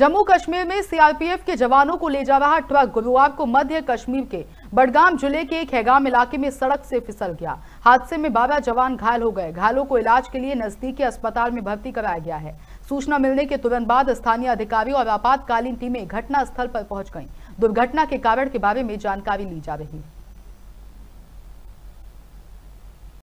जम्मू कश्मीर में सीआरपीएफ के जवानों को ले जा रहा ट्रक गुरुवार को मध्य कश्मीर के बडगाम जिले के हैगाम इलाके में सड़क से फिसल गया हादसे में बारह जवान घायल हो गए घायलों को इलाज के लिए नजदीकी अस्पताल में भर्ती कराया गया है सूचना मिलने के तुरंत बाद स्थानीय अधिकारी और आपातकालीन टीमें घटनास्थल पर पहुंच गई दुर्घटना के कारण के बारे में जानकारी ली जा रही है